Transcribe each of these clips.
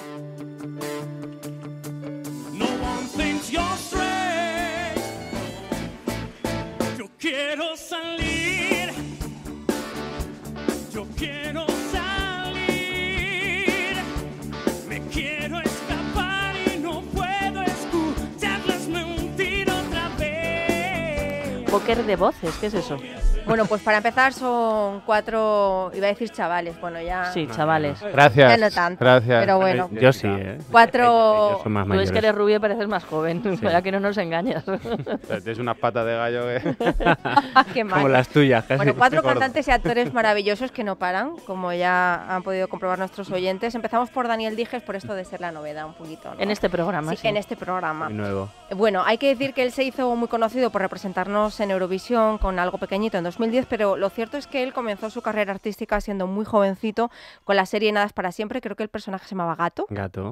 thank you póker de voces, ¿qué es eso? Bueno, pues para empezar son cuatro, iba a decir chavales, bueno ya. Sí, chavales. Gracias. no tanto, gracias. Pero bueno. Yo, sí, ¿eh? Cuatro. es que eres rubio y pareces más joven, sí. que no nos engañas. Tienes unas patas de gallo que... Ah, qué mal. Como las tuyas. Bueno, cuatro cantantes y actores maravillosos que no paran, como ya han podido comprobar nuestros oyentes. Empezamos por Daniel Dijes, por esto de ser la novedad un poquito. En este programa, sí, en este programa. nuevo. Bueno, hay que decir que él se hizo muy conocido por representarnos en Eurovisión con algo pequeñito en 2010, pero lo cierto es que él comenzó su carrera artística siendo muy jovencito con la serie Nadas para siempre, creo que el personaje se llamaba Gato,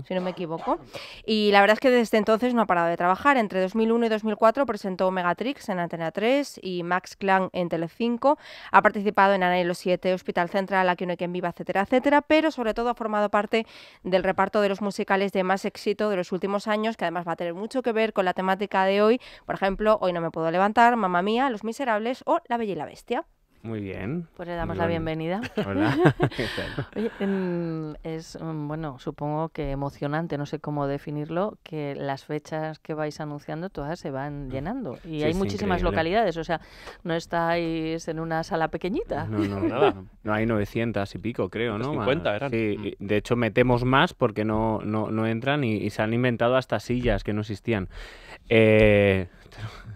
si no me equivoco. Y la verdad es que desde entonces no ha parado de trabajar. Entre 2001 y 2004 presentó Megatrix en Antena 3 y Max Clan en Telecinco. Ha participado en Ana 7, Hospital Central, Aquí no hay quien viva, etcétera, etcétera, pero sobre todo ha formado parte del reparto de los musicales de más éxito de los últimos años, que además va a tener mucho que ver con la temática de hoy. Por ejemplo, Hoy no me puedo levantar, Mamá Mía, Los Miserables o La Bella y la Bestia. Muy bien. Pues le damos la bienvenida. Hola. es, mm, bueno, supongo que emocionante, no sé cómo definirlo, que las fechas que vais anunciando todas se van mm. llenando. Y hay muchísimas localidades, o sea, no estáis en una sala pequeñita. No, no, nada. No, hay 900 y pico, creo, ¿no? 50 eran. Sí, mm. de hecho metemos más porque no, no, entran y, se han inventado hasta sillas que no existían. Eh,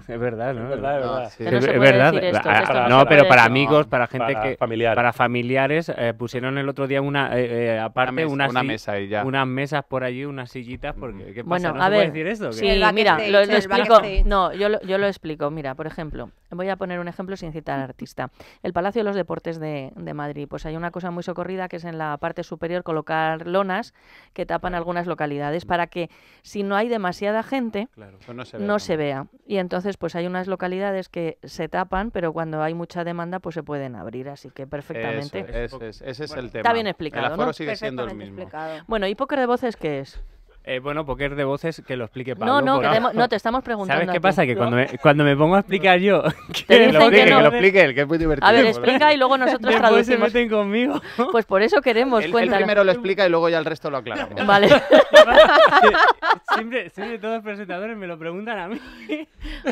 es verdad, ¿no? Es verdad, es verdad. No es verdad. no pero para amigos, para gente que. Familiares. Para familiares. Eh, pusieron el otro día una. Eh, eh, aparte, mesa, unas, mesas por allí, unas sillitas. Porque, mm. Bueno, ¿No Puede decir esto? mira, lo, explico. No, yo lo, yo lo explico. Mira, por ejemplo, voy a poner un ejemplo sin citar al artista. El Palacio de los Deportes de, Madrid. Pues hay una cosa muy socorrida que es en la parte superior colocar lonas que tapan algunas localidades para que si no hay demasiada gente no, se vea, no, se vea, Y entonces pues hay unas localidades que se tapan, pero cuando hay mucha demanda pues se pueden abrir, así que perfectamente. ese, es el tema. Está bien explicado. El aforo sigue siendo el mismo. Bueno, ¿y póker de voces qué es? Eh, bueno, poker de voces que lo explique Pablo. No, no, no te estamos preguntando. ¿Sabes qué pasa? Que cuando me, cuando me pongo a explicar yo. Que, lo explique, que, que, lo explique él, que es muy divertido. A ver, explica y luego nosotros traducimos. se meten conmigo. Pues por eso queremos. El primero lo explica y luego ya el resto lo aclara. Vale. siempre, todos los presentadores me lo preguntan a mí.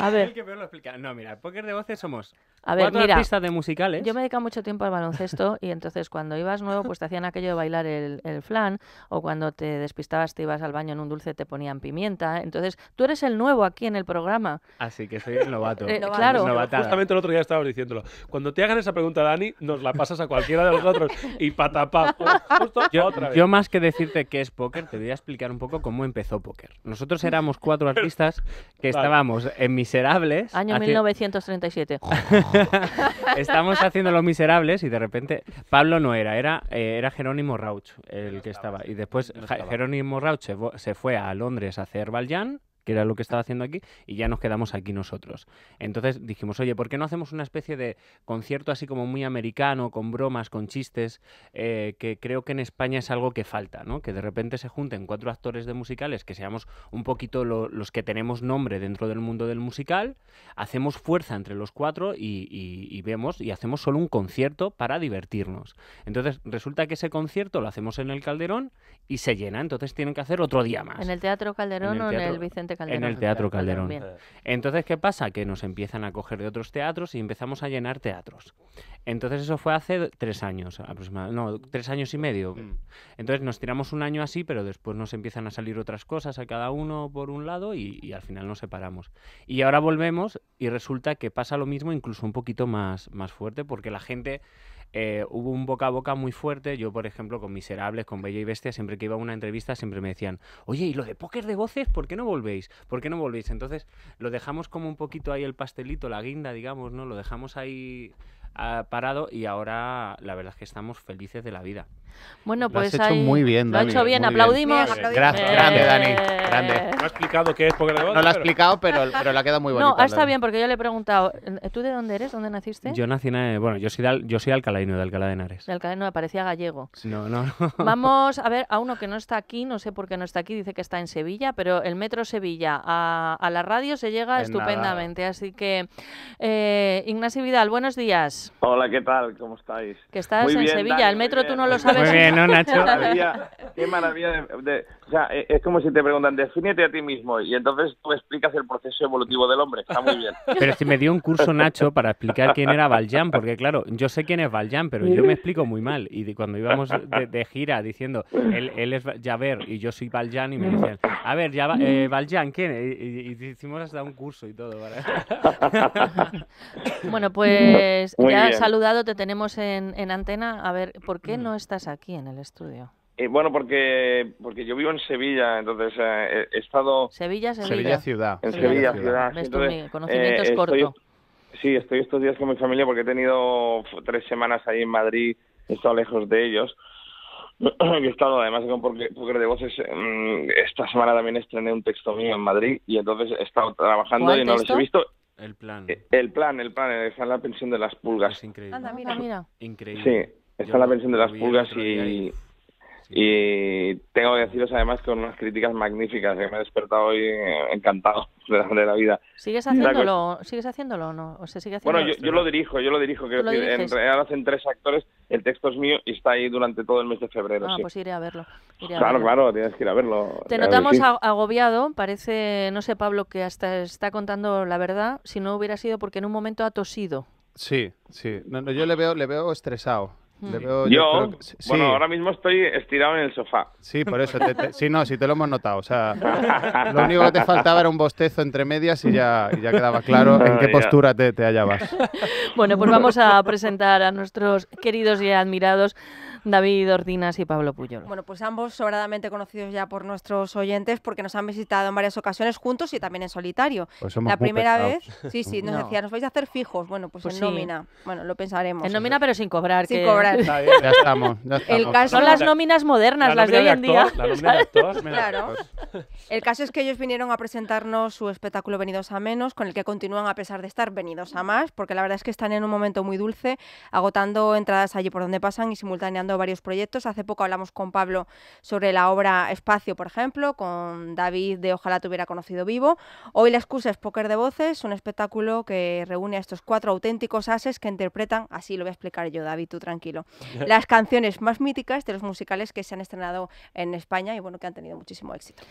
A ver. El que peor lo explica. No, mira, póker de voces somos a ver, cuatro artistas de musicales. Yo me he mucho tiempo al baloncesto y entonces cuando ibas nuevo, pues te hacían aquello de bailar el, el flan o cuando te despistabas te ibas al baño en un dulce te ponían pimienta. ¿eh? Entonces, tú eres el nuevo aquí en el programa. Así que soy el novato. Eh, claro. Justamente el otro día estabas diciéndolo. Cuando te hagan esa pregunta, Dani, nos la pasas a cualquiera de nosotros y patapá. Yo, yo, más que decirte qué es póker, te voy a explicar un poco cómo empezó póker. Nosotros éramos cuatro artistas que estábamos en Miserables. Año 1937. Estamos haciendo Los Miserables y de repente Pablo no era, era, eh, era Jerónimo Rauch el que estaba. Y después Jerónimo Rauch se fue a Londres a hacer que era lo que estaba haciendo aquí, y ya nos quedamos aquí nosotros. Entonces dijimos, oye, ¿por qué no hacemos una especie de concierto así como muy americano, con bromas, con chistes, eh, que creo que en España es algo que falta, ¿no? Que de repente se junten cuatro actores de musicales, que seamos un poquito los que tenemos nombre dentro del mundo del musical, hacemos fuerza entre los cuatro y, vemos y hacemos solo un concierto para divertirnos. Entonces resulta que ese concierto lo hacemos en el Calderón y se llena, entonces tienen que hacer otro día más. ¿En el Teatro Calderón o en el Vicente? En el Teatro Calderón. Entonces, ¿qué pasa? Que nos empiezan a coger de otros teatros y empezamos a llenar teatros. Entonces, eso fue hace tres años aproximadamente, no, tres años y medio. Mm. Entonces, nos tiramos un año así, pero después nos empiezan a salir otras cosas a cada uno por un lado y, al final nos separamos. Y ahora volvemos y resulta que pasa lo mismo, incluso un poquito más, más fuerte, porque la gente eh, hubo un boca a boca muy fuerte. Yo, por ejemplo, con Miserables, con Bella y Bestia, siempre que iba a una entrevista, siempre me decían, oye, ¿y lo de póker de voces? ¿Por qué no volvéis? ¿Por qué no volvéis? Entonces, lo dejamos como un poquito ahí el pastelito, la guinda, digamos, ¿no? Lo dejamos ahí ah, parado y ahora la verdad es que estamos felices de la vida. Bueno, lo pues has hecho muy bien, Dani. Lo ha hecho bien, aplaudimos. Gracias, eh, grande, Dani. Grande. Eh, no ha explicado qué es No lo ha explicado, pero, pero le ha quedado muy bonito. No, está bien, porque yo le he preguntado, ¿tú de dónde eres? ¿Dónde naciste? Yo nací en. Eh, bueno, yo soy, de, yo soy alcalaino, de Alcalá de Henares. De Alcalá, no, parecía gallego. No, no, Vamos a ver a uno que no está aquí, no sé por qué no está aquí, dice que está en Sevilla, pero el metro Sevilla a, la radio se llega estupendamente. Así que, eh, Ignacio Vidal, buenos días. Hola, ¿qué tal? ¿Cómo estáis? Que estás muy en bien, Sevilla, el metro tú no lo sabes muy bien, ¿no, Nacho? Qué maravilla, o sea, eh, es como si te preguntan, defínete a ti mismo, y entonces tú explicas el proceso evolutivo del hombre. Está muy bien. Pero si me dio un curso, Nacho, para explicar quién era Baljan, porque claro, yo sé quién es Baljan, pero yo me explico muy mal. Y cuando íbamos de, gira diciendo, él, es Javert y yo soy Baljan, y me decían, a ver, ya, eh, ¿quién? Y, y, hicimos hasta un curso y todo. bueno, pues ya saludado, te tenemos en, en antena. A ver, ¿por qué mm. no estás aquí? aquí en el estudio? Eh, bueno, porque porque yo vivo en Sevilla, entonces eh, he estado... Sevilla, Sevilla. ciudad. En Sevilla, ciudad. mi conocimiento eh, es corto. sí, estoy estos días con mi familia porque he tenido tres semanas ahí en Madrid, he estado lejos de ellos. he estado además con Poker, de Voces, mm, esta semana también estrené un texto mío en Madrid y entonces he estado trabajando y no les he visto. El plan. El plan, el plan, de dejar la pensión de las pulgas. Es increíble. Anda, mira, mira. Increíble. Sí. Esta es la versión de las pulgas y, y tengo que deciros además con unas críticas magníficas, que me he despertado hoy eh, encantado de la, vida. ¿Sigues haciéndolo, o no? sigue bueno, yo, lo dirijo, yo lo dirijo. Que en realidad hacen tres actores, el texto es mío y está ahí durante todo el mes de febrero. Ah, pues iré a verlo. claro, claro, tienes que ir a verlo. Te notamos agobiado, parece, no sé Pablo, que hasta está contando la verdad, si no hubiera sido porque en un momento ha tosido. Sí, sí. yo le veo, le veo estresado yo, bueno, ahora mismo estoy estirado en el sofá. Sí, por eso. sí, no, sí te lo hemos notado. O sea, lo único que te faltaba era un bostezo entre medias y ya, ya quedaba claro en qué postura te, te hallabas. Bueno, pues vamos a presentar a nuestros queridos y admirados David Ordinas y Pablo Puyol. Bueno, pues ambos sobradamente conocidos ya por nuestros oyentes porque nos han visitado en varias ocasiones juntos y también en solitario. Pues la primera vez, sí, sí, nos decía, nos vais a hacer fijos. Bueno, pues, pues en nómina. Bueno, lo pensaremos. En nómina, pero sin cobrar. Sin cobrar. ya estamos. Son las nóminas modernas, las de, hoy en día. claro. Pues. El caso es que ellos vinieron a presentarnos su espectáculo Venidos a Menos, con el que continúan a pesar de estar venidos a más, porque la verdad es que están en un momento muy dulce, agotando entradas allí por donde pasan y simultáneamente varios proyectos. Hace poco hablamos con Pablo sobre la obra Espacio, por ejemplo, con David de Ojalá te hubiera conocido vivo. Hoy la excusa es Póker de Voces, un espectáculo que reúne a estos cuatro auténticos ases que interpretan, así lo voy a explicar yo, David, tú tranquilo, las canciones más míticas de los musicales que se han estrenado en España y bueno, que han tenido muchísimo éxito.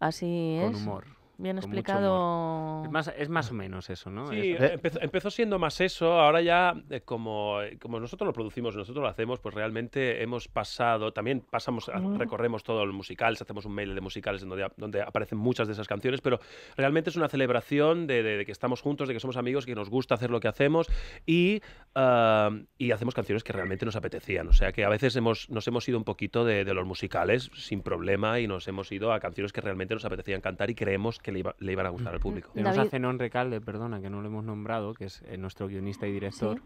Así es. Con humor bien explicado. Es más, es más o menos eso, ¿no? Sí, eh, empezó, siendo más eso. Ahora ya, eh, como, eh, como nosotros lo producimos, nosotros lo hacemos, pues realmente hemos pasado, también pasamos, mm. recorremos todos los musicales, hacemos un mail de musicales en donde, aparecen muchas de esas canciones, pero realmente es una celebración de, que estamos juntos, de que somos amigos, que nos gusta hacer lo que hacemos ah, y, hacemos canciones que realmente nos apetecían. O sea que a veces hemos, nos hemos ido un poquito de, los musicales sin problema y nos hemos ido a canciones que realmente nos apetecían cantar y creemos que que le, iba, le iban a gustar al público. Tenemos David... a Zenón Recalde, perdona, que no lo hemos nombrado, que es eh, nuestro guionista y director,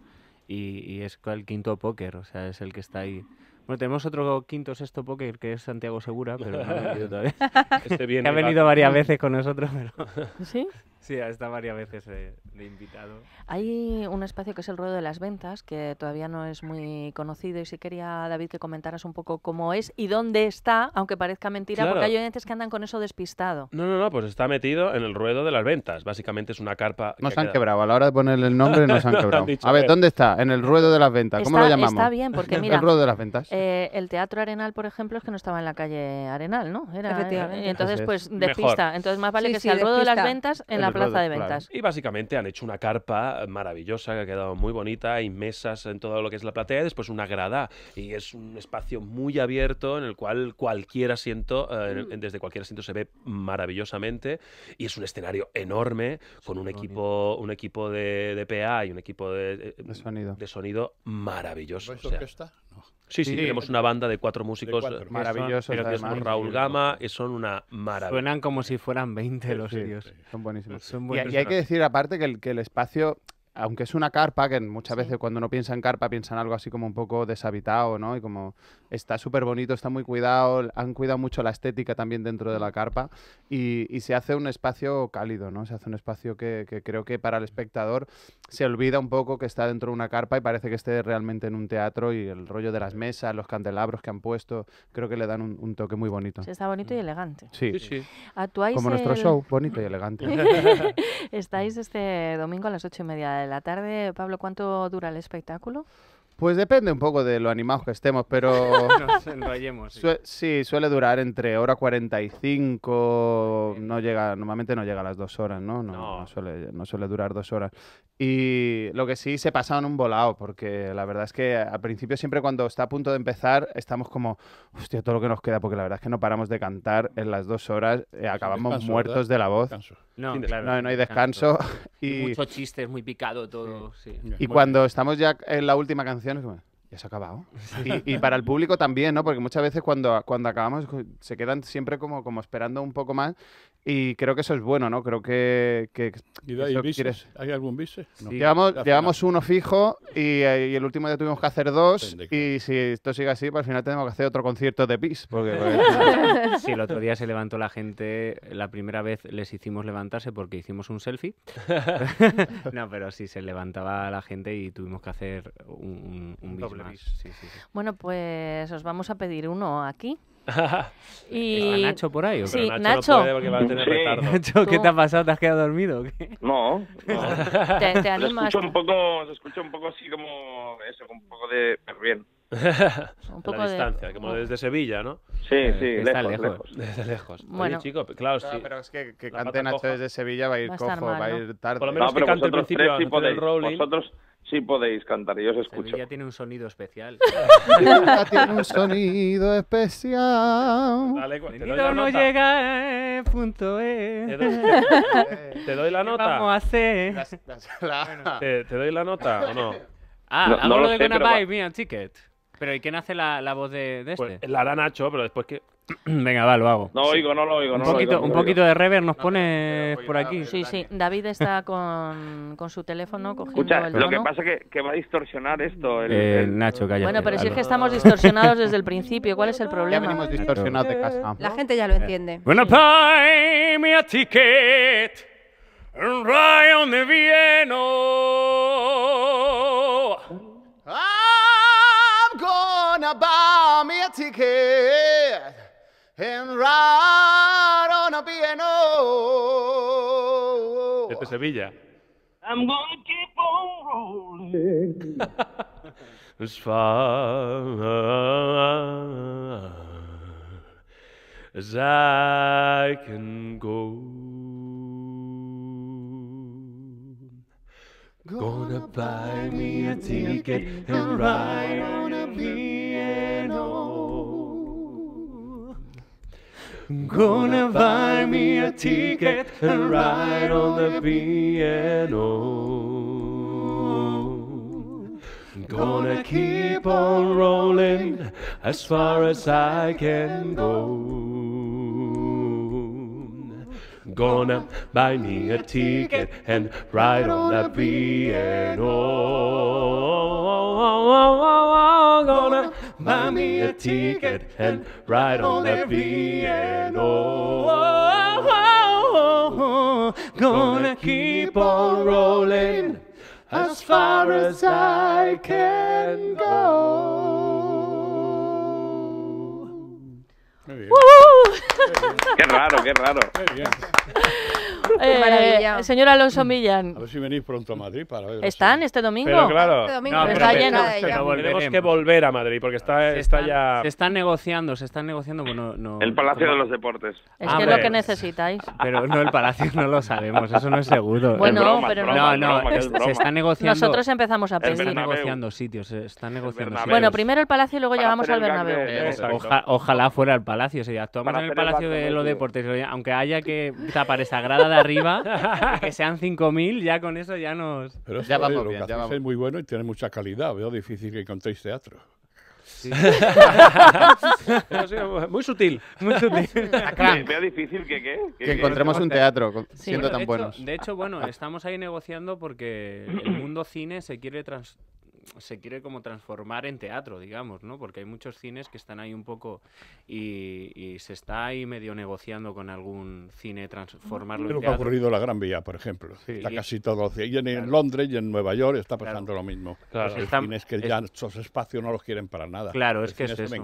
y, es el quinto póker, o sea, es el que está ahí. Bueno, tenemos otro quinto, sexto póker, que es Santiago Segura, pero no este ha venido todavía. ha venido varias veces con nosotros, pero... ¿Sí? Sí, está varias veces eh, de, invitado. Hay un espacio que es el ruedo de las ventas, que todavía no es muy conocido, y si quería, David, que comentaras un poco cómo es y dónde está, aunque parezca mentira, porque hay oyentes que andan con eso despistado. No, no, no, pues está metido en el ruedo de las ventas. Básicamente es una carpa. Nos han quebrado, a la hora de ponerle el nombre nos han quebrado. a ver, ¿dónde está? En el ruedo de las ventas, ¿cómo lo llamamos? Está bien, porque mira. el eh, el Teatro Arenal, por ejemplo, es que no estaba en la calle Arenal, ¿no? Eh, Efectivamente. entonces, pues despista. Entonces, más vale que sea el ruedo de las ventas en la de ventas. Y básicamente han hecho una carpa maravillosa que ha quedado muy bonita, hay mesas en todo lo que es la platea, y después una grada. Y es un espacio muy abierto en el cual cualquier asiento, eh, mm. desde cualquier asiento se ve maravillosamente. Y es un escenario enorme con un equipo, un equipo de, PA y un equipo de, eh, de, sonido. maravilloso. Sí, sí, tenemos una banda de cuatro músicos maravillosos. Raúl Gama, eh, son una maravilla. Suenan como si fueran 20 los sí, son buenísimos. y, hay que decir aparte que el, que el espacio aunque es una carpa, que muchas veces cuando no piensan en carpa piensan algo así como un poco deshabitado, ¿no? Y como está súper bonito, está muy cuidado, han cuidado mucho la estética también dentro de la carpa y, se hace un espacio cálido, ¿no? Se hace un espacio que, creo que para el espectador se olvida un poco que está dentro de una carpa y parece que esté realmente en un teatro y el rollo de las mesas, los candelabros que han puesto, creo que le dan un, toque muy bonito. está bonito y mm. elegante. Sí, sí. Actuáis como nuestro show, bonito y elegante. Estáis este domingo a las ocho y media de la tarde. Pablo, ¿cuánto dura el espectáculo? Pues depende un poco de lo animados que estemos, pero... Nos Sí. suele durar entre hora 45, no llega, normalmente no llega a las dos horas, ¿no? no suele durar dos horas. Y lo que sí se pasaron un volado, porque la verdad es que al principio siempre cuando está a punto de empezar estamos como, hostia, todo lo que nos queda, porque la verdad es que no paramos de cantar en las dos horas, eh, acabamos muertos de la voz. No, claro, no, no, hay descanso. Y... Muchos chistes, muy picado todo. Y cuando estamos ya en la última canción, es como, ya se ha acabado. Y, para el público también, ¿no? Porque muchas veces cuando, cuando acabamos se quedan siempre como, como esperando un poco más y creo que eso es bueno, ¿no? Creo que. ¿Hay algún vice? Llevamos, uno fijo y, eh, el último día tuvimos que hacer dos. Y si esto sigue así, pues al final tenemos que hacer otro concierto de bis. Porque, si el otro día se levantó la gente. La primera vez les hicimos levantarse porque hicimos un selfie. no, pero sí se levantaba la gente y tuvimos que hacer un, más. Bueno, pues os vamos a pedir uno aquí. y... Nacho por ahí? ¿o? Sí, Nacho, Nacho. va a tener Nacho, ¿qué te ha pasado? ¿Te has quedado dormido? No, no. ¿Te, te animas? Se escucha un poco, se escucha un poco así como eso, con un poco de... Pero bien. un poco la distancia, como oh. desde Sevilla, ¿no? Sí, eh, sí, lejos, lejos, lejos, Desde lejos. Bueno, chico, claro, sí. pero es que, que cante Nacho desde Sevilla va a ir cojo, va a ir tarde. Por lo menos que cante al principio, del rolling sí podéis cantar, yo os escucho. Sevilla tiene un sonido especial. ya tiene un sonido especial. Dale, te doy la no nota. llega eh, eh. Te doy, la nota. Vamos a hacer. ¿Te, doy la nota o no? Ah, no, lo, de sé, Gonna Buy a Ticket. Pero ¿y quién hace la, voz de, de pues, este? La hará Nacho, pero después que Venga, va, lo hago. No oigo, no lo oigo. Un, no poquito, lo oigo, un poquito de rever nos pone por aquí. Sí, sí, David está con, con su teléfono cogiendo Escucha, lo que pasa es que, va a distorsionar esto. Eh, Nacho, calla. Bueno, pero si es que estamos distorsionados desde el principio, ¿cuál es el problema? Ya venimos distorsionados de casa. La gente ya lo eh. entiende. Bueno, buy me a ticket, Ryan de Vieno. I'm gonna buy me a ticket. And ride on a piano. Desde Sevilla. I'm gonna keep on rolling. as far as I can go. Gonna buy me a ticket and ride on a piano. Gonna buy me a ticket and ride on the b and Gonna keep on rolling as far as I can go. Gonna buy me a ticket and ride on the b and Gonna buy me a ticket and ride on the piano. oh, Gonna keep on rolling as far as I can go. Qué raro, qué raro. Eh, señor Alonso Millán. A ver si venís pronto a Madrid para ¿Están este domingo? Pero claro, este domingo. está lleno. tenemos que volver a Madrid porque está, está ya. Se están negociando, se están negociando. bueno no, el Palacio de los Deportes. Es que ah, es lo que necesitáis. Pero no, el Palacio no lo sabemos, eso no es seguro. Bueno, pero No, no. se está negociando. Nosotros empezamos a pensar. Se están negociando sitios, se están negociando sitios. Bueno, primero el Palacio y luego llevamos al Bernabéu. ojalá fuera el Palacio. Si actuamos en el Palacio de los Deportes, aunque haya que tapar esa grada de arriba, que sean 5.000, ya con eso ya nos... Pero es muy bueno y tiene mucha calidad. Veo difícil que encontréis teatro. muy sutil, Veo difícil que qué? Que, encontremos un teatro, siendo tan buenos. De hecho, bueno, estamos ahí negociando porque el mundo cine se quiere trans se quiere como transformar en teatro, digamos, ¿no? Porque hay muchos cines que están ahí un poco y, se está ahí medio negociando con algún cine transformarlo en teatro. que ha ocurrido la Gran Vía, por ejemplo. está casi todo. Y en, Londres y en Nueva York está pasando lo mismo. Claro. Pues cines es que ya esos espacios no los quieren para nada. Claro, es que es eso.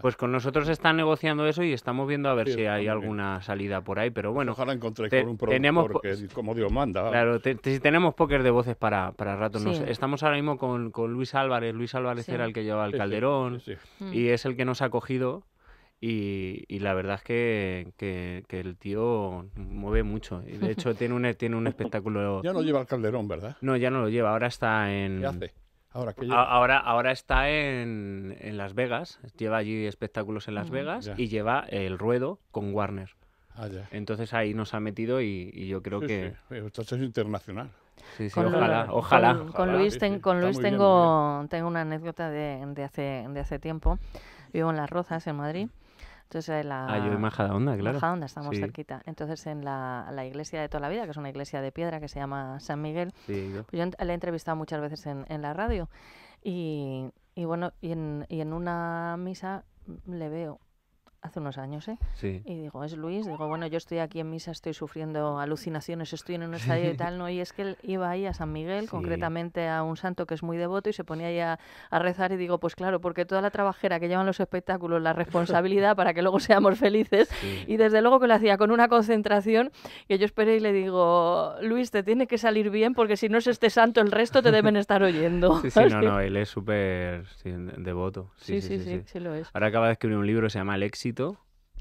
Pues con nosotros están negociando eso y estamos viendo a ver si hay alguna salida por ahí, pero pues bueno. Ojalá encontréis con un como Dios manda. Claro, si tenemos póker de voces para, para rato. estamos ahora mismo con Luis Álvarez. Luis Álvarez era el que llevaba el Calderón mm. y es el que nos ha cogido. Y, la verdad es que, el tío mueve mucho. Y de hecho, tiene un, tiene un espectáculo. Ya no lleva el Calderón, ¿verdad? No, ya no lo lleva. Ahora está en. Ahora, ahora, está en, Las Vegas, lleva allí espectáculos en Las mm. Vegas y lleva el ruedo con Warner. Ah, Entonces ahí nos ha metido y, yo creo que... Esto es internacional. Sí, sí, ojalá, ojalá, con, Luis, tengo, tengo una anécdota de, hace, tiempo. Vivo en Las Rozas, en Madrid. Entonces, en eh, la, ah, estamos cerquita. Entonces, en la, iglesia de toda la vida, que es una iglesia de piedra que se llama San Miguel, pues yo. la he entrevistado muchas veces en, la radio. Y, bueno, y en, y en, una misa le veo hace unos años, ¿eh? Sí. Y digo, es Luis, digo, bueno, yo estoy aquí en misa, estoy sufriendo alucinaciones, estoy en un estadio y tal, ¿no? Y es que él iba ahí a San Miguel, concretamente a un santo que es muy devoto y se ponía ahí a, rezar y digo, pues claro, porque toda la trabajera que llevan los espectáculos, la responsabilidad para que luego seamos felices y desde luego que lo hacía con una concentración que yo esperé y le digo, Luis, te tiene que salir bien porque si no es este santo, el resto te deben estar oyendo. Sí, sí, no, no, él es súper devoto. Sí sí sí, sí lo es. Ahora acaba de escribir un libro, se llama El éxito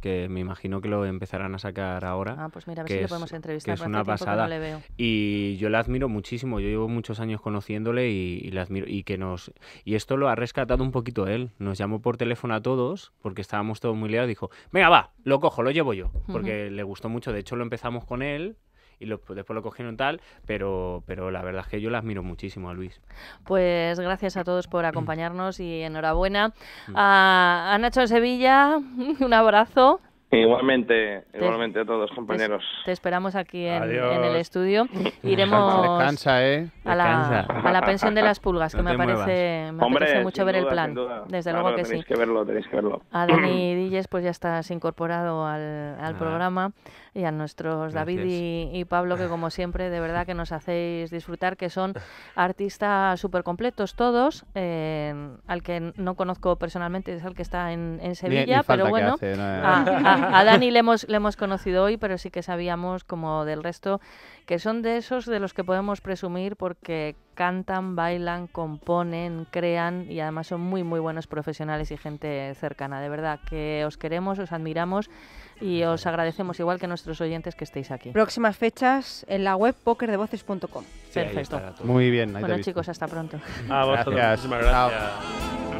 que me imagino que lo empezarán a sacar ahora. Ah, pues mira, a ver si podemos entrevistar. Que es una pasada. Y yo la admiro muchísimo. Yo llevo muchos años conociéndole y, admiro. Y que nos y esto lo ha rescatado un poquito él. Nos llamó por teléfono a todos porque estábamos todos muy liados. Dijo, venga, va, lo cojo, lo llevo yo. Porque le gustó mucho. De hecho, lo empezamos con él y lo, pues, después lo cogieron tal, pero, pero la verdad es que yo la admiro muchísimo a Luis. Pues gracias a todos por mm. acompañarnos y enhorabuena. Mm. A, Nacho en Sevilla, un abrazo. Igualmente, igualmente a todos, compañeros. Te, esperamos aquí en, el estudio. Iremos eh. a, la, pensión de las pulgas, que me, parece, me mucho ver el plan. Desde luego que sí. A Dani Dilles pues ya estás incorporado al, al ah. programa y a nuestros David y, Pablo, que como siempre, de verdad que nos hacéis disfrutar, que son artistas súper completos todos, eh, al que no conozco personalmente, es al que está en, en Sevilla, pero bueno, a, a, Dani le hemos, le hemos conocido hoy, pero sí que sabíamos, como del resto, que son de esos de los que podemos presumir porque cantan, bailan, componen, crean y además son muy muy buenos profesionales y gente cercana. De verdad que os queremos, os admiramos y os agradecemos igual que nuestros oyentes que estéis aquí. Próximas fechas en la web pokerdevoces.com. Perfecto. Muy bien. bueno, chicos, hasta pronto. A vosotros. gracias.